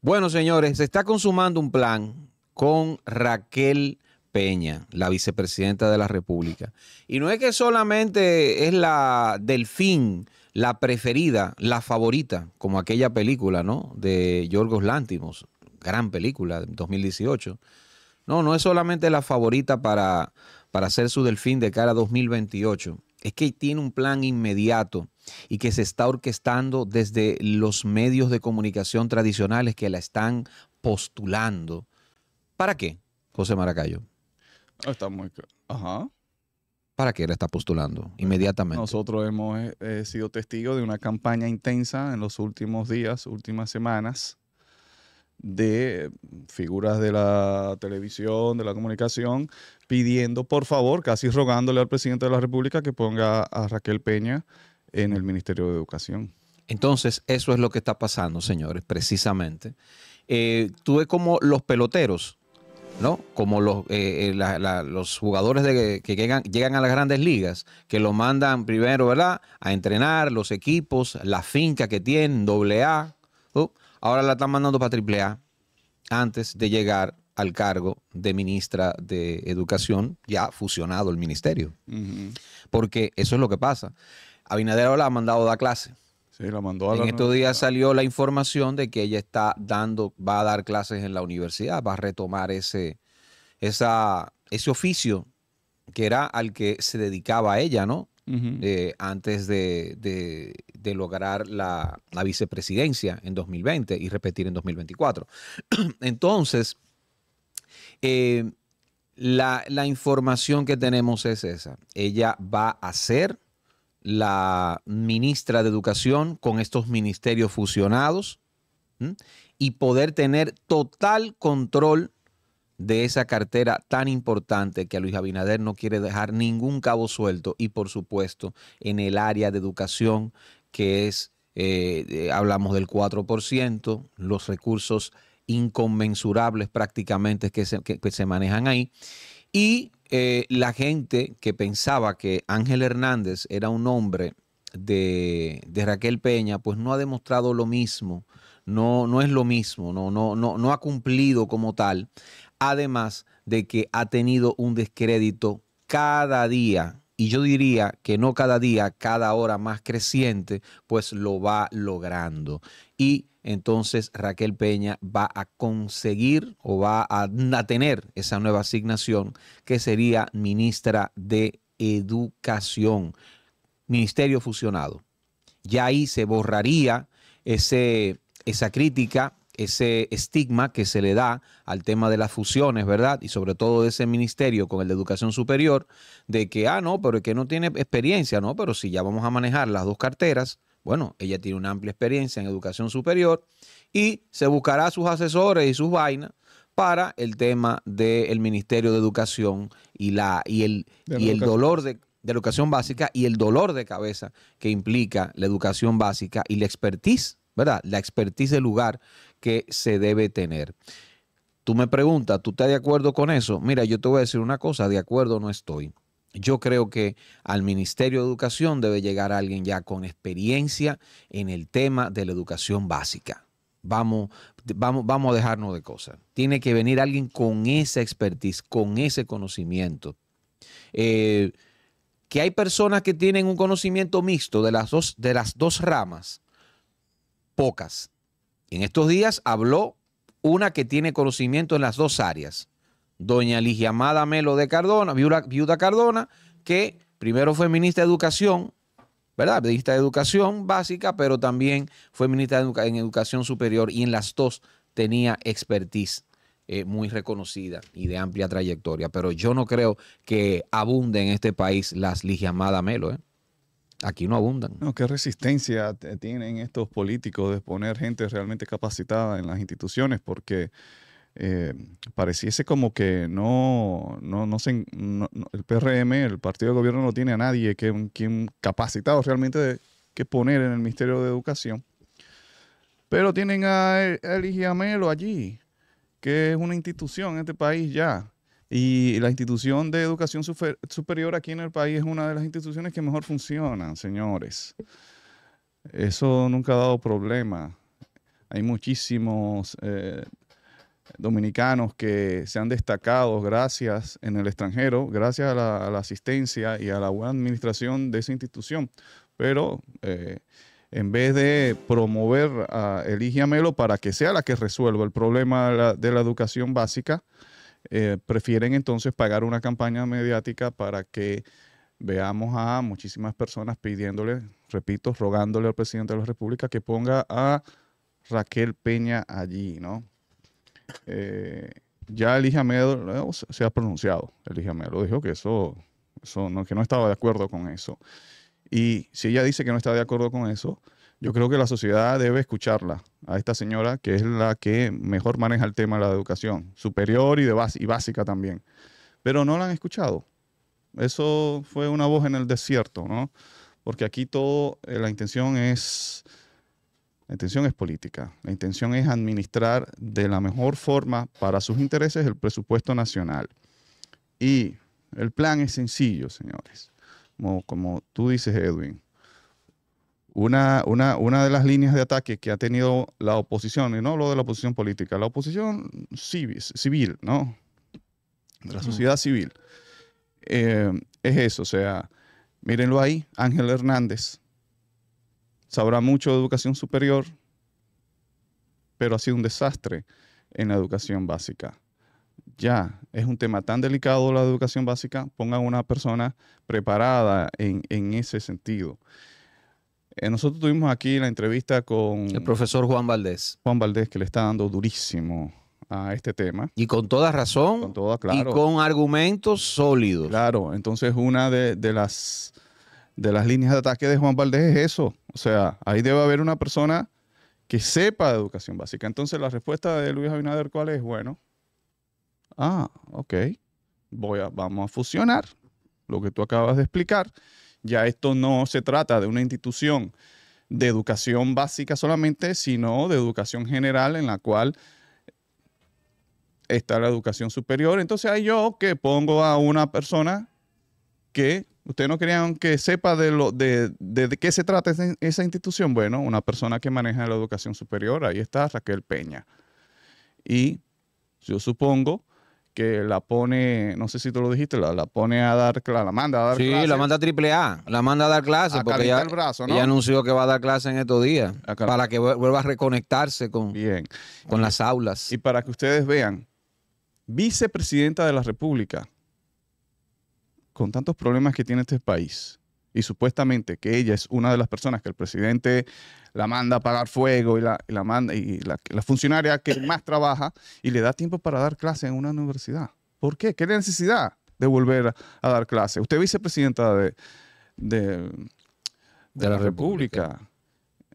Bueno, señores, se está consumando un plan con Raquel Peña, la vicepresidenta de la República. Y no es que solamente es la delfín, la preferida, la favorita, como aquella película, ¿no? De Yorgos Lántimos, gran película, 2018. No, no es solamente la favorita para, para ser su delfín de cara a 2028 es que tiene un plan inmediato y que se está orquestando desde los medios de comunicación tradicionales que la están postulando. ¿Para qué, José Maracayo? Está muy Ajá. ¿Para qué la está postulando inmediatamente? Nosotros hemos eh, sido testigos de una campaña intensa en los últimos días, últimas semanas, de figuras de la televisión, de la comunicación, pidiendo, por favor, casi rogándole al presidente de la República que ponga a Raquel Peña en el Ministerio de Educación. Entonces, eso es lo que está pasando, señores, precisamente. Eh, tú ves como los peloteros, ¿no? Como los, eh, eh, los jugadores que llegan, llegan, a las grandes ligas, que lo mandan primero, ¿verdad? A entrenar los equipos, la finca que tienen, doble A. Ahora la están mandando para AAA antes de llegar al cargo de ministra de Educación, ya fusionado el ministerio. Porque eso es lo que pasa. Abinadero la ha mandado a dar clases. Sí, la mandó a En estos días salió la información de que ella está dando, va a dar clases en la universidad, va a retomar ese, esa, ese oficio que era al que se dedicaba ella, ¿no? Eh, antes de, lograr la, vicepresidencia en 2020 y repetir en 2024. Entonces, eh, la, información que tenemos es esa. Ella va a ser la ministra de Educación con estos ministerios fusionados y poder tener total control de esa cartera tan importante que a Luis Abinader no quiere dejar ningún cabo suelto y por supuesto en el área de educación que es, eh, eh, hablamos del 4%, los recursos inconmensurables prácticamente que se, manejan ahí. Y eh, la gente que pensaba que Ángel Hernández era un hombre de, Raquel Peña, pues no ha demostrado lo mismo, no, no es lo mismo, no, no, no, no ha cumplido como tal además de que ha tenido un descrédito cada día. Y yo diría que no cada día, cada hora más creciente, pues lo va logrando. Y entonces Raquel Peña va a conseguir o va a, tener esa nueva asignación que sería ministra de Educación, ministerio fusionado. Ya ahí se borraría ese, esa crítica ese estigma que se le da al tema de las fusiones, ¿verdad? Y sobre todo de ese ministerio con el de educación superior, de que, ah, no, pero es que no tiene experiencia, ¿no? Pero si ya vamos a manejar las dos carteras, bueno, ella tiene una amplia experiencia en educación superior y se buscará a sus asesores y sus vainas para el tema del Ministerio de Educación y, la, y, el, y el dolor de, de educación básica y el dolor de cabeza que implica la educación básica y la expertise, ¿verdad? La expertise del lugar que se debe tener. Tú me preguntas, ¿tú estás de acuerdo con eso? Mira, yo te voy a decir una cosa, de acuerdo no estoy. Yo creo que al Ministerio de Educación debe llegar alguien ya con experiencia en el tema de la educación básica. Vamos, vamos, vamos a dejarnos de cosas. Tiene que venir alguien con esa expertise, con ese conocimiento. Eh, que hay personas que tienen un conocimiento mixto de las de las dos ramas, pocas. En estos días habló una que tiene conocimiento en las dos áreas, doña Ligia Amada Melo de Cardona, viuda, Cardona, que primero fue ministra de Educación, ¿verdad? Ministra de Educación básica, pero también fue ministra en Educación Superior y en las dos tenía expertise eh, muy reconocida y de amplia trayectoria. Pero yo no creo que abunde en este país las Ligia Amada Melo, ¿eh? Aquí no abundan. No, qué resistencia tienen estos políticos de poner gente realmente capacitada en las instituciones, porque eh, pareciese como que no, no, no se, el PRM, el partido de gobierno, no tiene a nadie que, quien capacitado realmente que poner en el Ministerio de Educación. Pero tienen a, e, a Melo allí, que es una institución en este país ya. Y la institución de educación superior aquí en el país es una de las instituciones que mejor funcionan, señores. Eso nunca ha dado problema. Hay muchísimos eh, dominicanos que se han destacado gracias en el extranjero, gracias a la, asistencia y a la buena administración de esa institución. Pero eh, en vez de promover a melo para que sea la que resuelva el problema de la educación básica, eh, prefieren entonces pagar una campaña mediática para que veamos a muchísimas personas pidiéndole, repito, rogándole al presidente de la República que ponga a Raquel Peña allí, ¿no? Eh, ya elija medio se ha pronunciado, elija Medo lo dijo que eso, eso que no estaba de acuerdo con eso. Y si ella dice que no está de acuerdo con eso, yo creo que la sociedad debe escucharla a esta señora, que es la que mejor maneja el tema de la educación, superior y, de y básica también. Pero no la han escuchado. Eso fue una voz en el desierto, ¿no? Porque aquí todo, eh, la intención es, la intención es política. La intención es administrar de la mejor forma para sus intereses el presupuesto nacional. Y el plan es sencillo, señores. como tú dices, Edwin, una, de las líneas de ataque que ha tenido la oposición, y no lo de la oposición política, la oposición civil, civil ¿no? la sociedad civil. Eh, es eso, o sea, mírenlo ahí, Ángel Hernández sabrá mucho de educación superior, pero ha sido un desastre en la educación básica. Ya, es un tema tan delicado la educación básica, pongan una persona preparada en, en ese sentido. Eh, nosotros tuvimos aquí la entrevista con... El profesor Juan Valdés. Juan Valdés, que le está dando durísimo a este tema. Y con toda razón. Con toda, claro. Y con argumentos sólidos. Claro, entonces una de, las, de las líneas de ataque de Juan Valdés es eso. O sea, ahí debe haber una persona que sepa de educación básica. Entonces la respuesta de Luis Abinader, ¿cuál es? Bueno, ah, ok, Voy a, vamos a fusionar lo que tú acabas de explicar ya esto no se trata de una institución de educación básica solamente, sino de educación general en la cual está la educación superior. Entonces hay yo que pongo a una persona que ustedes no crean que sepa de, lo, de, qué se trata esa institución. Bueno, una persona que maneja la educación superior, ahí está Raquel Peña. Y yo supongo que la pone, no sé si tú lo dijiste, la, la pone a dar clase, la manda a dar sí, Sí, la manda a triple A, la manda a dar clase porque ya anunció que va a dar clase en estos días para que vuelva a reconectarse con, Bien. con las aulas. Y para que ustedes vean, vicepresidenta de la República, con tantos problemas que tiene este país, y supuestamente que ella es una de las personas que el presidente la manda a pagar fuego y la, manda y la, funcionaria que más trabaja y le da tiempo para dar clase en una universidad. ¿Por qué? ¿Qué necesidad de volver a, dar clase? Usted vicepresidenta de, de, la, República.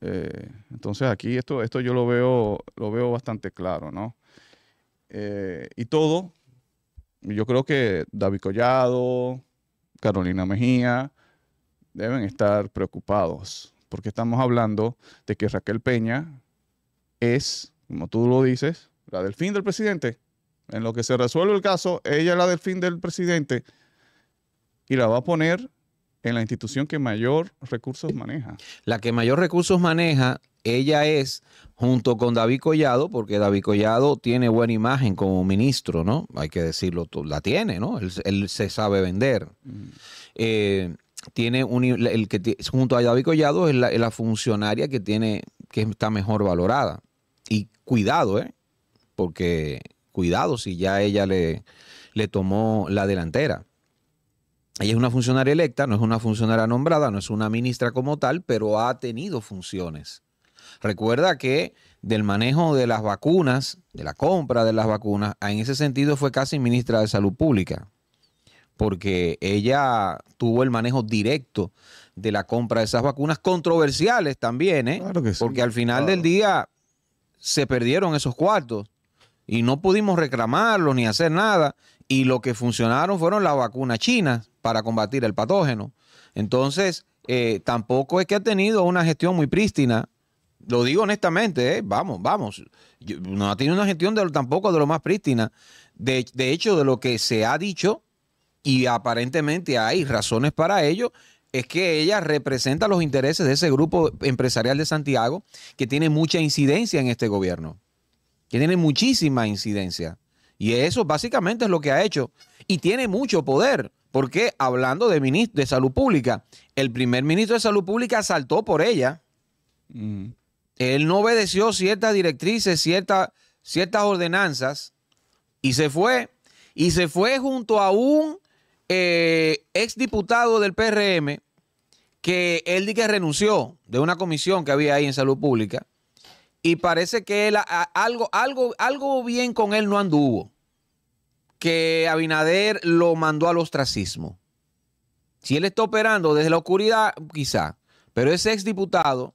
Eh, entonces aquí esto, esto yo lo veo, lo veo bastante claro, ¿no? Eh, y todo, yo creo que David Collado, Carolina Mejía, deben estar preocupados, porque estamos hablando de que Raquel Peña es, como tú lo dices, la delfín del presidente. En lo que se resuelve el caso, ella es la delfín del presidente y la va a poner en la institución que mayor recursos maneja. La que mayor recursos maneja, ella es, junto con David Collado, porque David Collado tiene buena imagen como ministro, ¿no? Hay que decirlo, la tiene, ¿no? Él, se sabe vender. Mm. Eh, tiene un, el que junto a David Collado es la, funcionaria que tiene que está mejor valorada. Y cuidado, ¿eh? Porque cuidado si ya ella le, le tomó la delantera. Ella es una funcionaria electa, no es una funcionaria nombrada, no es una ministra como tal, pero ha tenido funciones. Recuerda que del manejo de las vacunas, de la compra de las vacunas, en ese sentido fue casi ministra de Salud Pública porque ella tuvo el manejo directo de la compra de esas vacunas controversiales también, ¿eh? porque al final del día se perdieron esos cuartos y no pudimos reclamarlos ni hacer nada y lo que funcionaron fueron las vacunas chinas para combatir el patógeno. Entonces, eh, tampoco es que ha tenido una gestión muy prístina. Lo digo honestamente, ¿eh? vamos, vamos. no ha tenido una gestión de, tampoco de lo más prístina. de hecho, de lo que se ha dicho, y aparentemente hay razones para ello, es que ella representa los intereses de ese grupo empresarial de Santiago que tiene mucha incidencia en este gobierno, que tiene muchísima incidencia. Y eso básicamente es lo que ha hecho. Y tiene mucho poder, porque hablando de, de salud pública, el primer ministro de salud pública saltó por ella. Mm. Él no obedeció ciertas directrices, ciertas ordenanzas, y se fue. Y se fue junto a un eh, exdiputado del PRM, que él que renunció de una comisión que había ahí en salud pública, y parece que él, algo, algo, algo bien con él no anduvo, que Abinader lo mandó al ostracismo. Si él está operando desde la oscuridad, quizá, pero ese exdiputado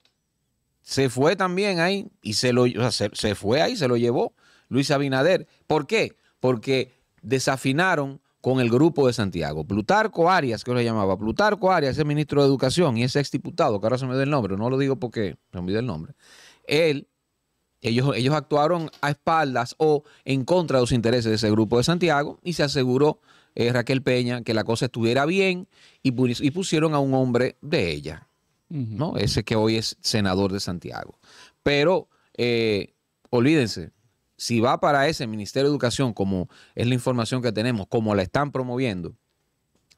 se fue también ahí y se, lo, se, se fue ahí, se lo llevó Luis Abinader. ¿Por qué? Porque desafinaron con el grupo de Santiago. Plutarco Arias, que lo llamaba, Plutarco Arias ese ministro de Educación y ese exdiputado, que ahora se me dio el nombre, no lo digo porque se me da el nombre. Él, ellos, ellos actuaron a espaldas o en contra de los intereses de ese grupo de Santiago y se aseguró eh, Raquel Peña que la cosa estuviera bien y, pusieron a un hombre de ella, ¿no? Ese que hoy es senador de Santiago. Pero, eh, olvídense, si va para ese Ministerio de Educación, como es la información que tenemos, como la están promoviendo,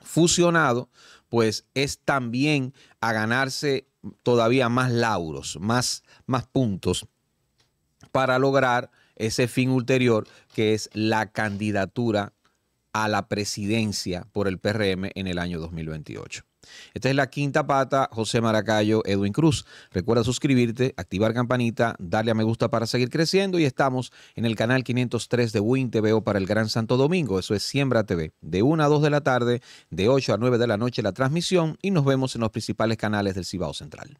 fusionado, pues es también a ganarse todavía más lauros, más, más puntos para lograr ese fin ulterior que es la candidatura a la presidencia por el PRM en el año 2028. Esta es la quinta pata, José Maracayo, Edwin Cruz. Recuerda suscribirte, activar campanita, darle a me gusta para seguir creciendo y estamos en el canal 503 de Win TVO para el Gran Santo Domingo. Eso es Siembra TV. De 1 a 2 de la tarde, de 8 a 9 de la noche la transmisión y nos vemos en los principales canales del Cibao Central.